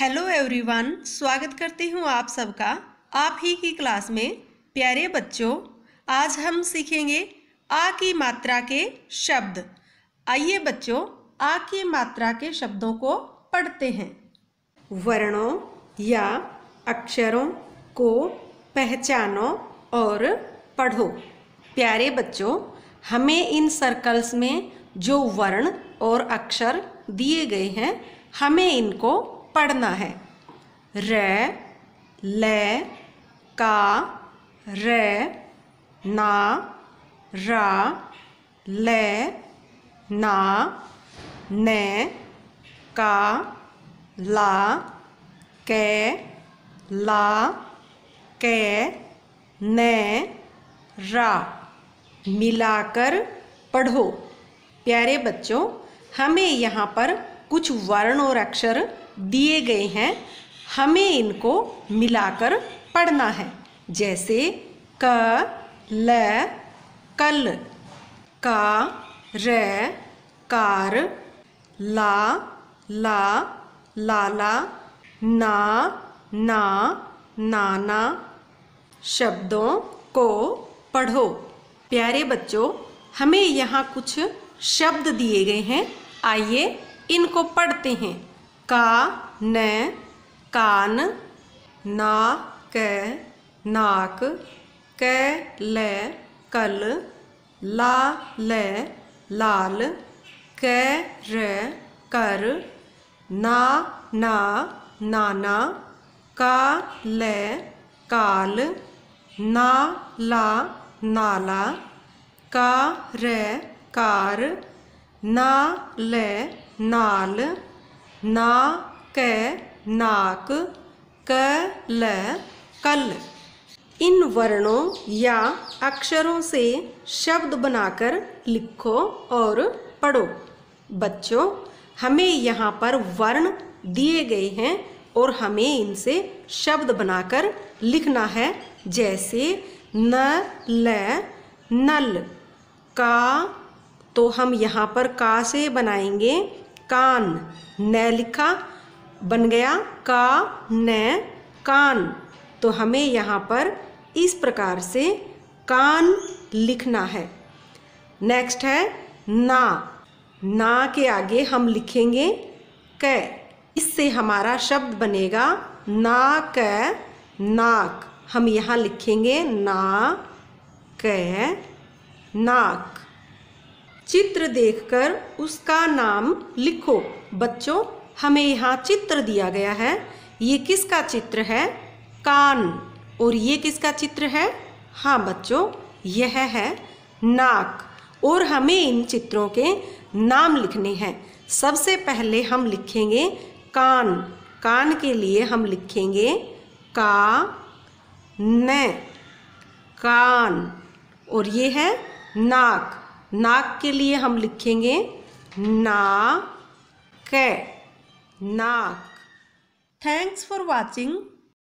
hello everyone स्वागत करती हूँ आप सबका आप ही की क्लास में प्यारे बच्चों आज हम सीखेंगे आ की मात्रा के शब्द आइए बच्चों आ की मात्रा के शब्दों को पढ़ते हैं वर्णों या अक्षरों को पहचानो और पढ़ो प्यारे बच्चों हमें इन सर्कल्स में जो वर्ण और अक्षर दिए गए हैं हमें इनको पढ़ना है र ल का र ना रा ल ना न का ला क ला क न रा मिलाकर पढ़ो प्यारे बच्चों हमें यहाँ पर कुछ वर्ण और अक्षर दिए गए हैं हमें इनको मिलाकर पढ़ना है जैसे क ल कल का र कार ला ला लाला ना ना नाना शब्दों को पढ़ो प्यारे बच्चों हमें यहाँ कुछ शब्द दिए गए हैं आइए इनको पढ़ते हैं का न कान ना कै नाक कै ल कल ला ल लाल कै र कर ना ना नाना का ल काल ना ला नाला का र कार ना ल नाल ना क नाक क ल कल इन वर्णों या अक्षरों से शब्द बनाकर लिखो और पढ़ो बच्चों हमें यहाँ पर वर्ण दिए गए हैं और हमें इनसे शब्द बनाकर लिखना है जैसे न ल नल का तो हम यहाँ पर का से बनाएंगे कान न लिखा बन गया का न कान तो हमें यहाँ पर इस प्रकार से कान लिखना है नेक्स्ट है ना ना के आगे हम लिखेंगे क इससे हमारा शब्द बनेगा ना क नाक हम यहाँ लिखेंगे ना क नाक चित्र देखकर उसका नाम लिखो बच्चों हमें यहाँ चित्र दिया गया है ये किसका चित्र है कान और ये किसका चित्र है हाँ बच्चों यह है नाक और हमें इन चित्रों के नाम लिखने हैं सबसे पहले हम लिखेंगे कान कान के लिए हम लिखेंगे का न कान और ये है नाक नाक के लिए हम लिखेंगे ना कै नाक थैंक्स फॉर वाचिंग